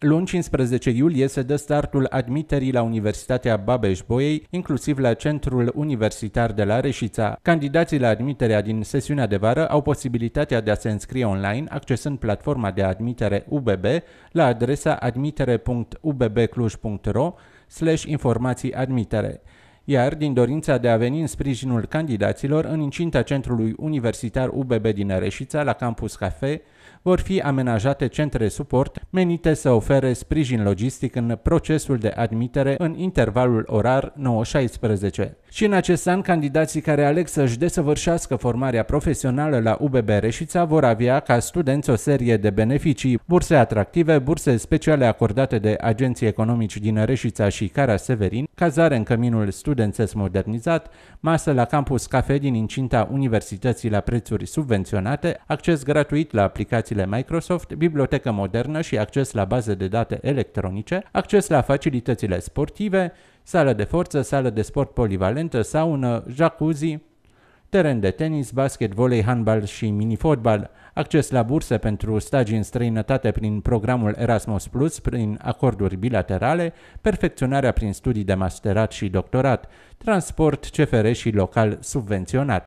Luni 15 iulie se dă startul admiterii la Universitatea Babeș-Bolyai, inclusiv la Centrul Universitar de la Reșița. Candidații la admiterea din sesiunea de vară au posibilitatea de a se înscrie online accesând platforma de admitere UBB la adresa admitere.ubbcluj.ro slash informații admitere iar din dorința de a veni în sprijinul candidaților în incinta centrului universitar UBB din Reșița la Campus Cafe, vor fi amenajate centre suport menite să ofere sprijin logistic în procesul de admitere în intervalul orar 9-16. Și în acest an, candidații care aleg să-și desăvârșească formarea profesională la UBB Reșița vor avea ca studenți o serie de beneficii, burse atractive, burse speciale acordate de agenții economici din Reșița și Cara Severin, cazare în căminul studențesc modernizat, masă la campus cafe din incinta universității la prețuri subvenționate, acces gratuit la aplicațiile Microsoft, bibliotecă modernă și acces la baze de date electronice, acces la facilitățile sportive, sală de forță, sală de sport polivalentă, saună, uh, jacuzzi, teren de tenis, basket, volei, handbal și minifotbal, acces la burse pentru stagii în străinătate prin programul Erasmus+, Plus, prin acorduri bilaterale, perfecționarea prin studii de masterat și doctorat, transport CFR și local subvenționat.